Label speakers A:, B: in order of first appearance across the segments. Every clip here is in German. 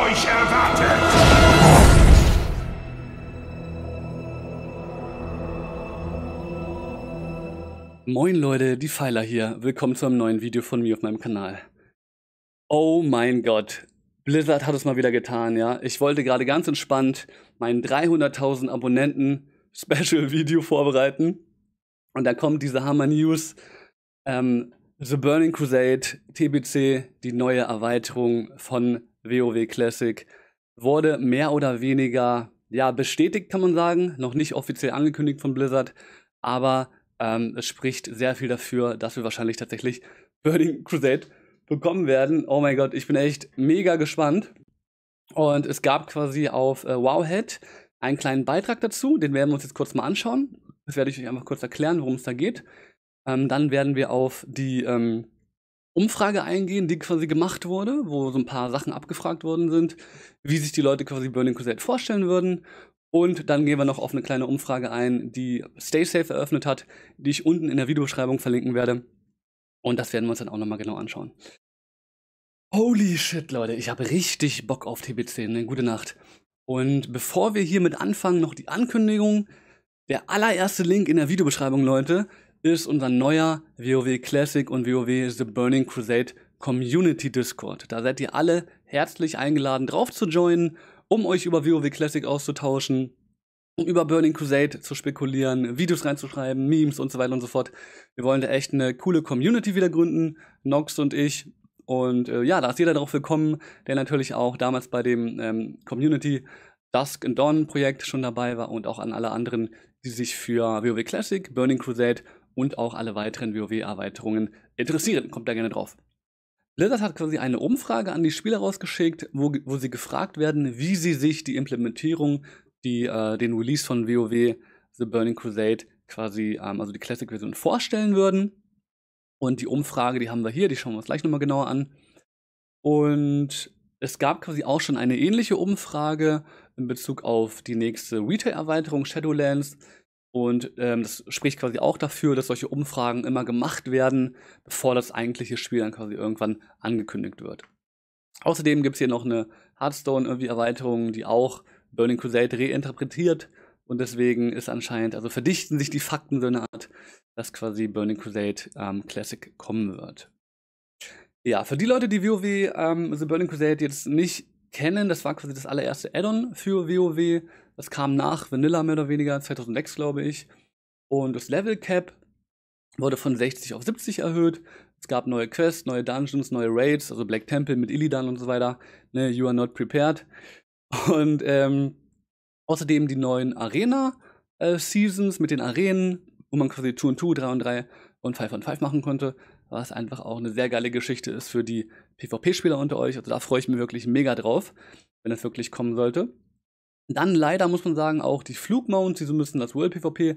A: euch erwartet. Moin Leute, die Pfeiler hier. Willkommen zu einem neuen Video von mir auf meinem Kanal. Oh mein Gott, Blizzard hat es mal wieder getan, ja. Ich wollte gerade ganz entspannt meinen 300.000 Abonnenten Special Video vorbereiten. Und da kommt diese Hammer News. Ähm, The Burning Crusade, TBC, die neue Erweiterung von WoW Classic wurde mehr oder weniger ja bestätigt, kann man sagen, noch nicht offiziell angekündigt von Blizzard, aber ähm, es spricht sehr viel dafür, dass wir wahrscheinlich tatsächlich Burning Crusade bekommen werden. Oh mein Gott, ich bin echt mega gespannt. Und es gab quasi auf äh, Wowhead einen kleinen Beitrag dazu, den werden wir uns jetzt kurz mal anschauen. Das werde ich euch einfach kurz erklären, worum es da geht. Ähm, dann werden wir auf die ähm, Umfrage eingehen, die quasi gemacht wurde, wo so ein paar Sachen abgefragt worden sind, wie sich die Leute quasi Burning Crusade vorstellen würden. Und dann gehen wir noch auf eine kleine Umfrage ein, die StaySafe eröffnet hat, die ich unten in der Videobeschreibung verlinken werde. Und das werden wir uns dann auch nochmal genau anschauen. Holy shit, Leute, ich habe richtig Bock auf TBC. Ne? Gute Nacht. Und bevor wir hiermit anfangen, noch die Ankündigung. Der allererste Link in der Videobeschreibung, Leute, ist unser neuer WoW Classic und WoW The Burning Crusade Community Discord. Da seid ihr alle herzlich eingeladen, drauf zu joinen, um euch über WoW Classic auszutauschen, um über Burning Crusade zu spekulieren, Videos reinzuschreiben, Memes und so weiter und so fort. Wir wollen da echt eine coole Community wieder gründen, Nox und ich. Und äh, ja, da ist jeder drauf willkommen, der natürlich auch damals bei dem ähm, Community Dusk and Dawn Projekt schon dabei war und auch an alle anderen, die sich für WoW Classic, Burning Crusade und auch alle weiteren WoW-Erweiterungen interessieren. Kommt da gerne drauf. Blizzard hat quasi eine Umfrage an die Spieler rausgeschickt, wo, wo sie gefragt werden, wie sie sich die Implementierung, die, äh, den Release von WoW The Burning Crusade quasi, ähm, also die Classic-Version, vorstellen würden. Und die Umfrage, die haben wir hier, die schauen wir uns gleich nochmal genauer an. Und es gab quasi auch schon eine ähnliche Umfrage in Bezug auf die nächste Retail-Erweiterung Shadowlands, und ähm, das spricht quasi auch dafür, dass solche Umfragen immer gemacht werden, bevor das eigentliche Spiel dann quasi irgendwann angekündigt wird. Außerdem gibt es hier noch eine Hearthstone-Erweiterung, die auch Burning Crusade reinterpretiert. Und deswegen ist anscheinend, also verdichten sich die Fakten so eine Art, dass quasi Burning Crusade ähm, Classic kommen wird. Ja, für die Leute, die WoW ähm, The Burning Crusade jetzt nicht kennen, das war quasi das allererste Add-on für WoW das kam nach Vanilla mehr oder weniger, 2006 glaube ich. Und das Level Cap wurde von 60 auf 70 erhöht. Es gab neue Quests, neue Dungeons, neue Raids, also Black Temple mit Illidan und so weiter. Ne, you are not prepared. Und ähm, außerdem die neuen Arena-Seasons äh, mit den Arenen, wo man quasi 2 und 2, 3 und 3 und 5 und 5 machen konnte. Was einfach auch eine sehr geile Geschichte ist für die PvP-Spieler unter euch. Also da freue ich mich wirklich mega drauf, wenn das wirklich kommen sollte. Dann leider muss man sagen, auch die Flugmounts, die so ein bisschen das World PvP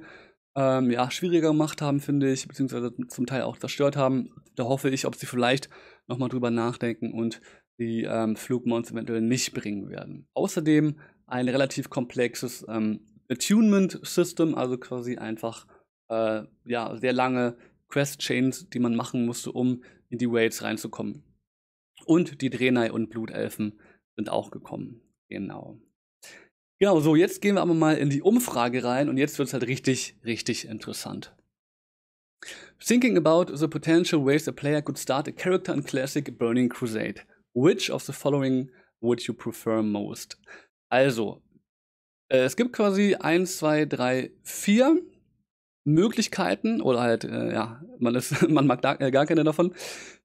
A: ähm, ja, schwieriger gemacht haben, finde ich, beziehungsweise zum Teil auch zerstört haben. Da hoffe ich, ob sie vielleicht nochmal drüber nachdenken und die ähm, Flugmounts eventuell nicht bringen werden. Außerdem ein relativ komplexes ähm, Attunement-System, also quasi einfach äh, ja, sehr lange Quest-Chains, die man machen musste, um in die Raids reinzukommen. Und die Drenai und Blutelfen sind auch gekommen. Genau. Genau, so, jetzt gehen wir aber mal in die Umfrage rein und jetzt wird es halt richtig, richtig interessant. Thinking about the potential ways a player could start a character in Classic Burning Crusade. Which of the following would you prefer most? Also, äh, es gibt quasi 1, 2, 3, 4 Möglichkeiten, oder halt, äh, ja, man, ist, man mag da, äh, gar keine davon,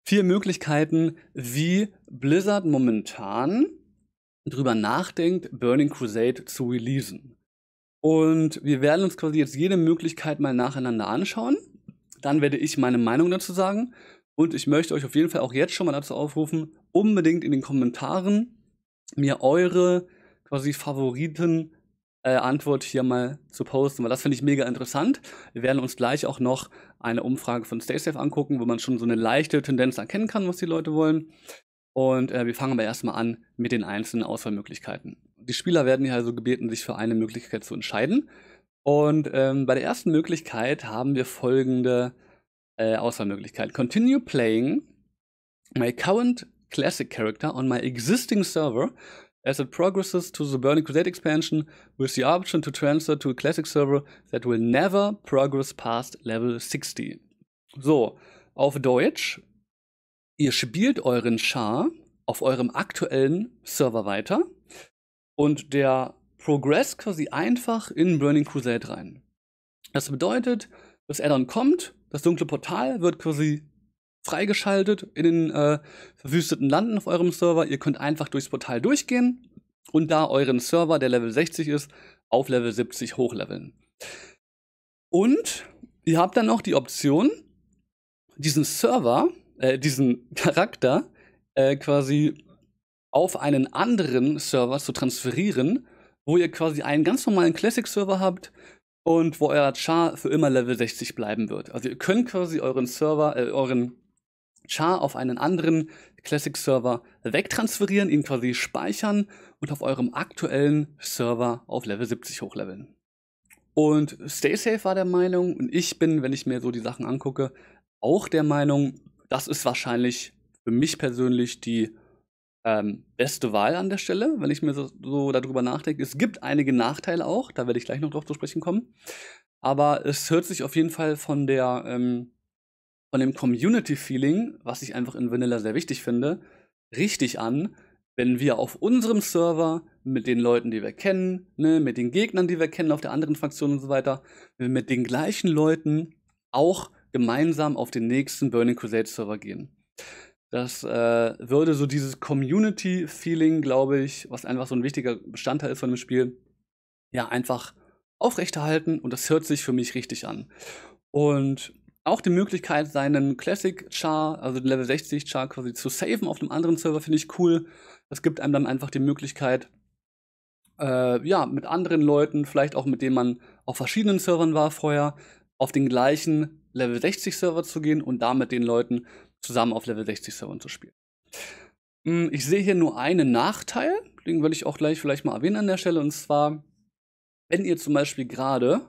A: vier Möglichkeiten, wie Blizzard momentan drüber nachdenkt, Burning Crusade zu releasen. Und wir werden uns quasi jetzt jede Möglichkeit mal nacheinander anschauen. Dann werde ich meine Meinung dazu sagen. Und ich möchte euch auf jeden Fall auch jetzt schon mal dazu aufrufen, unbedingt in den Kommentaren mir eure quasi Favoriten äh, Antwort hier mal zu posten, weil das finde ich mega interessant. Wir werden uns gleich auch noch eine Umfrage von StaySafe angucken, wo man schon so eine leichte Tendenz erkennen kann, was die Leute wollen. Und äh, wir fangen aber erstmal an mit den einzelnen Auswahlmöglichkeiten. Die Spieler werden hier also gebeten, sich für eine Möglichkeit zu entscheiden. Und ähm, bei der ersten Möglichkeit haben wir folgende äh, Auswahlmöglichkeit. Continue playing my current classic character on my existing server as it progresses to the Burning Crusade expansion with the option to transfer to a classic server that will never progress past level 60. So, auf Deutsch ihr spielt euren Char auf eurem aktuellen Server weiter und der Progress quasi einfach in Burning Crusade rein. Das bedeutet, das Addon kommt, das dunkle Portal wird quasi freigeschaltet in den äh, verwüsteten Landen auf eurem Server. Ihr könnt einfach durchs Portal durchgehen und da euren Server, der Level 60 ist, auf Level 70 hochleveln. Und ihr habt dann noch die Option, diesen Server äh, diesen Charakter äh, quasi auf einen anderen Server zu transferieren, wo ihr quasi einen ganz normalen Classic-Server habt und wo euer Char für immer Level 60 bleiben wird. Also ihr könnt quasi euren Server, äh, euren Char auf einen anderen Classic-Server wegtransferieren, ihn quasi speichern und auf eurem aktuellen Server auf Level 70 hochleveln. Und StaySafe war der Meinung, und ich bin, wenn ich mir so die Sachen angucke, auch der Meinung, das ist wahrscheinlich für mich persönlich die ähm, beste Wahl an der Stelle, wenn ich mir so, so, darüber nachdenke. Es gibt einige Nachteile auch, da werde ich gleich noch drauf zu sprechen kommen. Aber es hört sich auf jeden Fall von der ähm, von dem Community-Feeling, was ich einfach in Vanilla sehr wichtig finde, richtig an, wenn wir auf unserem Server mit den Leuten, die wir kennen, ne, mit den Gegnern, die wir kennen auf der anderen Fraktion und so weiter, wenn wir mit den gleichen Leuten auch gemeinsam auf den nächsten Burning Crusade Server gehen. Das äh, würde so dieses Community-Feeling, glaube ich, was einfach so ein wichtiger Bestandteil ist von dem Spiel, ja, einfach aufrechterhalten und das hört sich für mich richtig an. Und auch die Möglichkeit, seinen Classic-Char, also den Level 60-Char quasi zu saven auf einem anderen Server, finde ich cool. Das gibt einem dann einfach die Möglichkeit, äh, ja, mit anderen Leuten, vielleicht auch mit denen man auf verschiedenen Servern war vorher, auf den gleichen Level 60 Server zu gehen und da mit den Leuten zusammen auf Level 60 Servern zu spielen. Hm, ich sehe hier nur einen Nachteil, den will ich auch gleich vielleicht mal erwähnen an der Stelle, und zwar, wenn ihr zum Beispiel gerade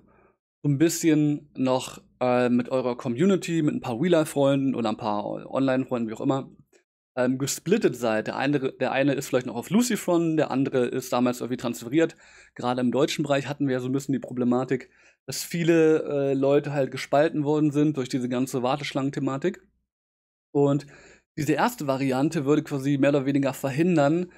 A: so ein bisschen noch äh, mit eurer Community, mit ein paar Wheeler-Freunden oder ein paar Online-Freunden, wie auch immer, ähm, gesplittet seid. Der eine, der eine ist vielleicht noch auf Lucifron, der andere ist damals irgendwie transferiert. Gerade im deutschen Bereich hatten wir ja so ein bisschen die Problematik, dass viele äh, Leute halt gespalten worden sind durch diese ganze Warteschlangen-Thematik. Und diese erste Variante würde quasi mehr oder weniger verhindern,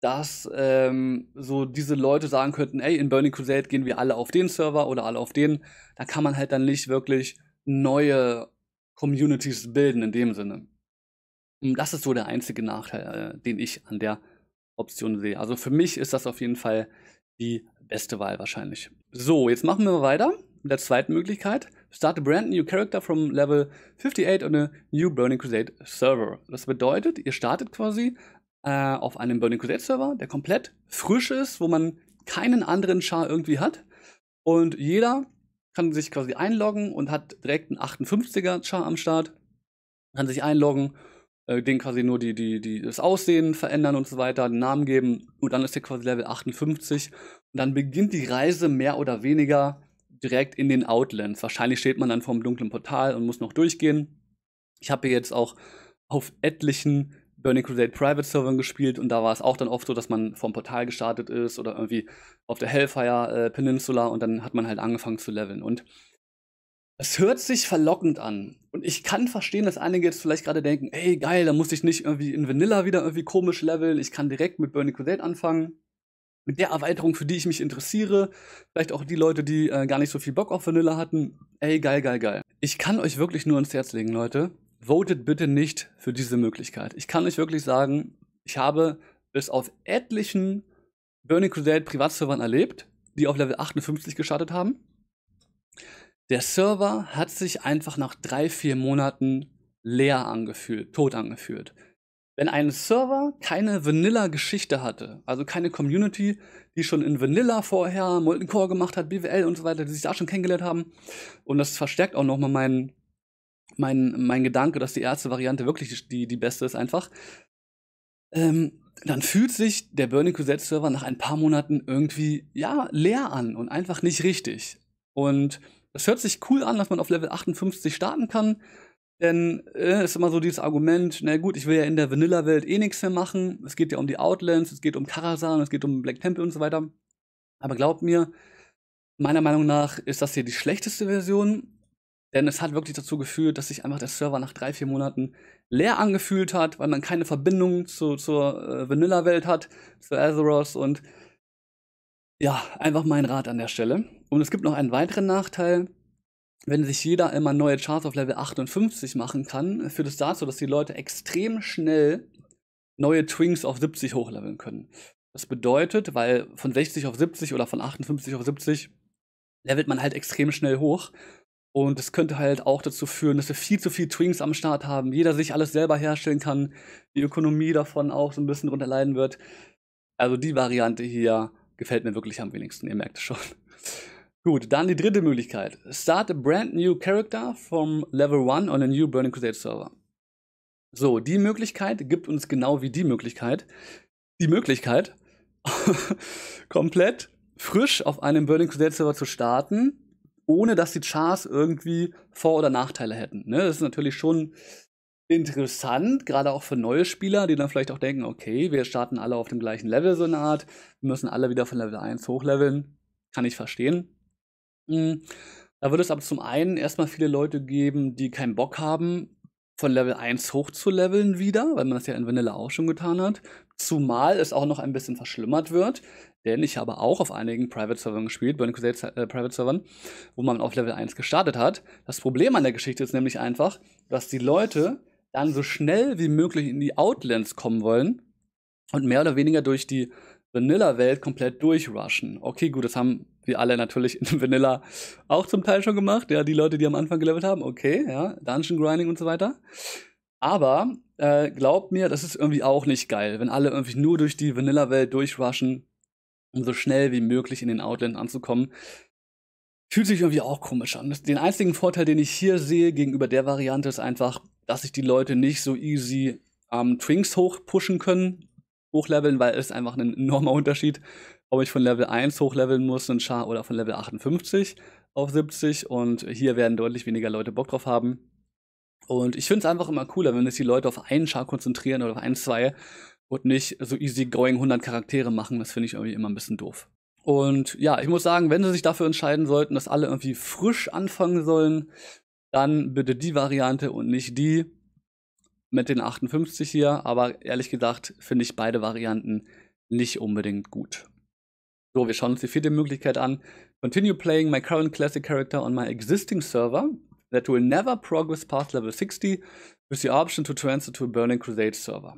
A: dass ähm, so diese Leute sagen könnten, ey, in Burning Crusade gehen wir alle auf den Server oder alle auf den. Da kann man halt dann nicht wirklich neue Communities bilden in dem Sinne. Und das ist so der einzige Nachteil, äh, den ich an der Option sehe. Also für mich ist das auf jeden Fall die beste Wahl wahrscheinlich. So, jetzt machen wir weiter mit der zweiten Möglichkeit. Start a brand new character from Level 58 on a new Burning Crusade Server. Das bedeutet, ihr startet quasi äh, auf einem Burning Crusade Server, der komplett frisch ist, wo man keinen anderen Char irgendwie hat. Und jeder kann sich quasi einloggen und hat direkt einen 58er Char am Start, kann sich einloggen äh, denen quasi nur die, die, die, das Aussehen verändern und so weiter, den Namen geben und dann ist der quasi Level 58 und dann beginnt die Reise mehr oder weniger direkt in den Outlands. Wahrscheinlich steht man dann vor dem dunklen Portal und muss noch durchgehen. Ich habe jetzt auch auf etlichen Burning Crusade Private Servern gespielt und da war es auch dann oft so, dass man vom Portal gestartet ist oder irgendwie auf der Hellfire äh, Peninsula und dann hat man halt angefangen zu leveln. Und es hört sich verlockend an. Und ich kann verstehen, dass einige jetzt vielleicht gerade denken, ey, geil, da muss ich nicht irgendwie in Vanilla wieder irgendwie komisch leveln. Ich kann direkt mit Burning Crusade anfangen. Mit der Erweiterung, für die ich mich interessiere. Vielleicht auch die Leute, die äh, gar nicht so viel Bock auf Vanilla hatten. Ey, geil, geil, geil. Ich kann euch wirklich nur ans Herz legen, Leute. Votet bitte nicht für diese Möglichkeit. Ich kann euch wirklich sagen, ich habe bis auf etlichen Burning Crusade Privatservern erlebt, die auf Level 58 gestartet haben der Server hat sich einfach nach drei, vier Monaten leer angefühlt, tot angefühlt. Wenn ein Server keine Vanilla-Geschichte hatte, also keine Community, die schon in Vanilla vorher Molten Core gemacht hat, BWL und so weiter, die sich da schon kennengelernt haben, und das verstärkt auch nochmal meinen mein, mein Gedanke, dass die erste Variante wirklich die, die beste ist, einfach, ähm, dann fühlt sich der Burning Crusade Server nach ein paar Monaten irgendwie, ja, leer an und einfach nicht richtig. Und das hört sich cool an, dass man auf Level 58 starten kann. Denn äh, ist immer so dieses Argument, na gut, ich will ja in der Vanilla-Welt eh nichts mehr machen. Es geht ja um die Outlands, es geht um Karazan, es geht um Black Temple und so weiter. Aber glaubt mir, meiner Meinung nach ist das hier die schlechteste Version. Denn es hat wirklich dazu geführt, dass sich einfach der Server nach drei, vier Monaten leer angefühlt hat, weil man keine Verbindung zu, zur äh, Vanilla-Welt hat, zu Azeroth und ja, einfach mein Rat an der Stelle. Und es gibt noch einen weiteren Nachteil. Wenn sich jeder immer neue Charts auf Level 58 machen kann, führt es dazu, dass die Leute extrem schnell neue Twinks auf 70 hochleveln können. Das bedeutet, weil von 60 auf 70 oder von 58 auf 70 levelt man halt extrem schnell hoch. Und es könnte halt auch dazu führen, dass wir viel zu viel Twinks am Start haben, jeder sich alles selber herstellen kann, die Ökonomie davon auch so ein bisschen drunter leiden wird. Also die Variante hier gefällt mir wirklich am wenigsten, ihr merkt es schon. Gut, dann die dritte Möglichkeit. Start a brand new character from Level 1 on a new Burning Crusade Server. So, die Möglichkeit gibt uns genau wie die Möglichkeit, die Möglichkeit, komplett frisch auf einem Burning Crusade Server zu starten, ohne dass die Chars irgendwie Vor- oder Nachteile hätten. Ne? Das ist natürlich schon interessant, gerade auch für neue Spieler, die dann vielleicht auch denken, okay, wir starten alle auf dem gleichen Level so eine Art, wir müssen alle wieder von Level 1 hochleveln. Kann ich verstehen. Hm, da wird es aber zum einen erstmal viele Leute geben, die keinen Bock haben, von Level 1 hoch zu leveln wieder, weil man das ja in Vanilla auch schon getan hat. Zumal es auch noch ein bisschen verschlimmert wird, denn ich habe auch auf einigen Private-Servern gespielt, Burning Crusade äh, Private-Servern, wo man auf Level 1 gestartet hat. Das Problem an der Geschichte ist nämlich einfach, dass die Leute dann so schnell wie möglich in die Outlands kommen wollen und mehr oder weniger durch die Vanilla-Welt komplett durchrushen. Okay, gut, das haben wie alle natürlich in Vanilla auch zum Teil schon gemacht. Ja, die Leute, die am Anfang gelevelt haben, okay, ja, Dungeon Grinding und so weiter. Aber äh, glaubt mir, das ist irgendwie auch nicht geil, wenn alle irgendwie nur durch die Vanilla-Welt durchrushen, um so schnell wie möglich in den Outland anzukommen. Fühlt sich irgendwie auch komisch an. Den einzigen Vorteil, den ich hier sehe gegenüber der Variante, ist einfach, dass sich die Leute nicht so easy am ähm, Twinks hochpushen können, hochleveln, weil es einfach ein enormer Unterschied ob ich von Level 1 hochleveln muss in Char oder von Level 58 auf 70 und hier werden deutlich weniger Leute Bock drauf haben. Und ich finde es einfach immer cooler, wenn sich die Leute auf einen Char konzentrieren oder auf ein, zwei und nicht so easy going 100 Charaktere machen. Das finde ich irgendwie immer ein bisschen doof. Und ja, ich muss sagen, wenn sie sich dafür entscheiden sollten, dass alle irgendwie frisch anfangen sollen, dann bitte die Variante und nicht die mit den 58 hier. Aber ehrlich gesagt finde ich beide Varianten nicht unbedingt gut. So, wir schauen uns die vierte Möglichkeit an. Continue playing my current classic character on my existing server that will never progress past level 60 with the option to transfer to a Burning Crusade server.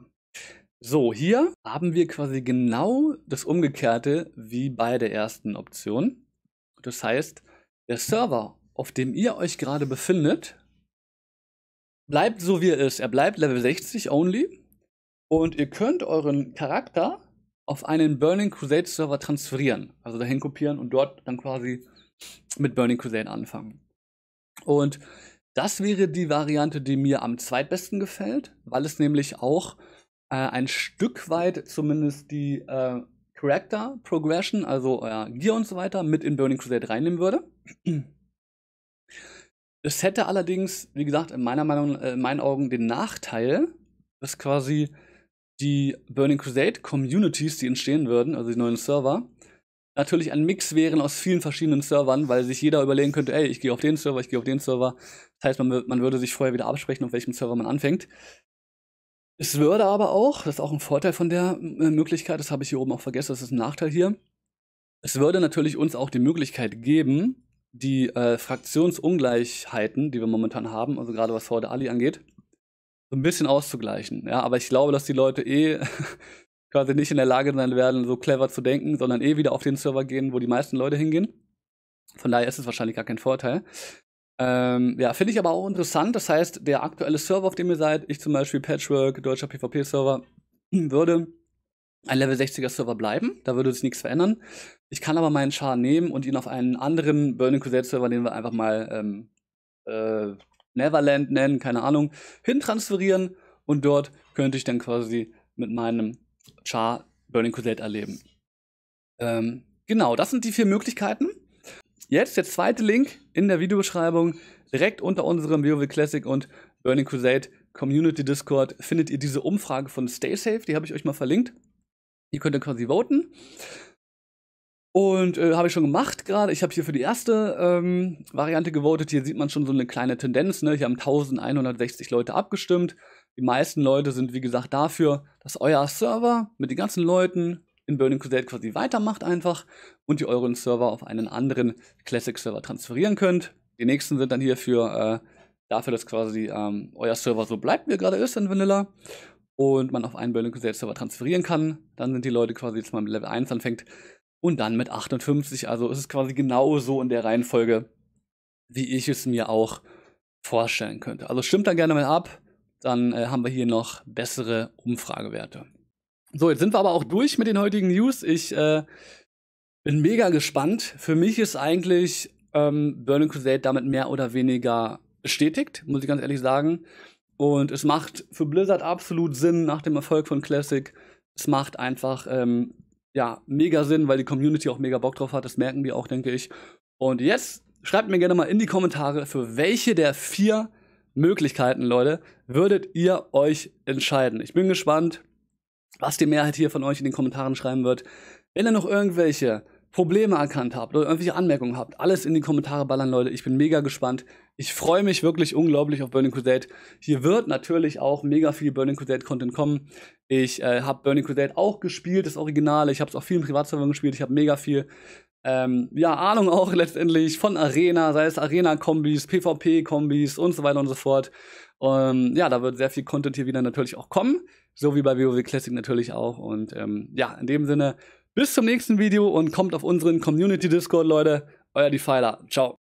A: So, hier haben wir quasi genau das Umgekehrte wie bei der ersten Option. Das heißt, der Server, auf dem ihr euch gerade befindet, bleibt so wie er ist. Er bleibt Level 60 only. Und ihr könnt euren Charakter auf einen Burning Crusade Server transferieren. Also dahin kopieren und dort dann quasi mit Burning Crusade anfangen. Und das wäre die Variante, die mir am zweitbesten gefällt, weil es nämlich auch äh, ein Stück weit zumindest die äh, Character Progression, also euer äh, Gear und so weiter, mit in Burning Crusade reinnehmen würde. Es hätte allerdings, wie gesagt, in meiner Meinung, äh, in meinen Augen den Nachteil, dass quasi die Burning Crusade Communities, die entstehen würden, also die neuen Server, natürlich ein Mix wären aus vielen verschiedenen Servern, weil sich jeder überlegen könnte, ey, ich gehe auf den Server, ich gehe auf den Server. Das heißt, man, man würde sich vorher wieder absprechen, auf welchem Server man anfängt. Es würde aber auch, das ist auch ein Vorteil von der äh, Möglichkeit, das habe ich hier oben auch vergessen, das ist ein Nachteil hier. Es würde natürlich uns auch die Möglichkeit geben, die äh, Fraktionsungleichheiten, die wir momentan haben, also gerade was Horde Ali angeht, so ein bisschen auszugleichen. Ja, aber ich glaube, dass die Leute eh quasi nicht in der Lage sein werden, so clever zu denken, sondern eh wieder auf den Server gehen, wo die meisten Leute hingehen. Von daher ist es wahrscheinlich gar kein Vorteil. Ähm, ja, finde ich aber auch interessant. Das heißt, der aktuelle Server, auf dem ihr seid, ich zum Beispiel Patchwork, deutscher PvP-Server, hm, würde ein Level 60er Server bleiben. Da würde sich nichts verändern. Ich kann aber meinen Char nehmen und ihn auf einen anderen Burning Crusade Server, den wir einfach mal ähm, äh, Neverland nennen, keine Ahnung, hintransferieren und dort könnte ich dann quasi mit meinem Char Burning Crusade erleben. Ähm, genau, das sind die vier Möglichkeiten. Jetzt der zweite Link in der Videobeschreibung, direkt unter unserem WoW Classic und Burning Crusade Community Discord findet ihr diese Umfrage von Stay Safe, die habe ich euch mal verlinkt. Ihr könnt dann quasi voten. Und äh, habe ich schon gemacht gerade. Ich habe hier für die erste ähm, Variante gewotet. Hier sieht man schon so eine kleine Tendenz. Ne? Hier haben 1160 Leute abgestimmt. Die meisten Leute sind, wie gesagt, dafür, dass euer Server mit den ganzen Leuten in Burning Crusade quasi weitermacht einfach und ihr euren Server auf einen anderen Classic-Server transferieren könnt. Die nächsten sind dann hier für äh, dafür, dass quasi ähm, euer Server so bleibt, wie er gerade ist in Vanilla und man auf einen Burning Crusade Server transferieren kann. Dann sind die Leute quasi, jetzt mal mit Level 1 anfängt, und dann mit 58. Also es ist quasi genauso in der Reihenfolge, wie ich es mir auch vorstellen könnte. Also stimmt da gerne mal ab, dann äh, haben wir hier noch bessere Umfragewerte. So, jetzt sind wir aber auch durch mit den heutigen News. Ich äh, bin mega gespannt. Für mich ist eigentlich ähm, Burning Crusade damit mehr oder weniger bestätigt, muss ich ganz ehrlich sagen. Und es macht für Blizzard absolut Sinn nach dem Erfolg von Classic. Es macht einfach ähm, ja, mega Sinn, weil die Community auch mega Bock drauf hat. Das merken wir auch, denke ich. Und jetzt schreibt mir gerne mal in die Kommentare, für welche der vier Möglichkeiten, Leute, würdet ihr euch entscheiden. Ich bin gespannt, was die Mehrheit hier von euch in den Kommentaren schreiben wird. Wenn ihr noch irgendwelche Probleme erkannt habt oder irgendwelche Anmerkungen habt, alles in die Kommentare ballern, Leute. Ich bin mega gespannt. Ich freue mich wirklich unglaublich auf Burning Crusade. Hier wird natürlich auch mega viel Burning Crusade Content kommen. Ich äh, habe Burning Crusade auch gespielt, das Originale. Ich habe es auch vielen in Privatservern gespielt. Ich habe mega viel ähm, ja, Ahnung auch letztendlich von Arena, sei es Arena-Kombis, PvP-Kombis und so weiter und so fort. Ähm, ja, da wird sehr viel Content hier wieder natürlich auch kommen, so wie bei WoW Classic natürlich auch. Und ähm, ja, in dem Sinne bis zum nächsten Video und kommt auf unseren Community Discord, Leute. Euer Defiler. Ciao.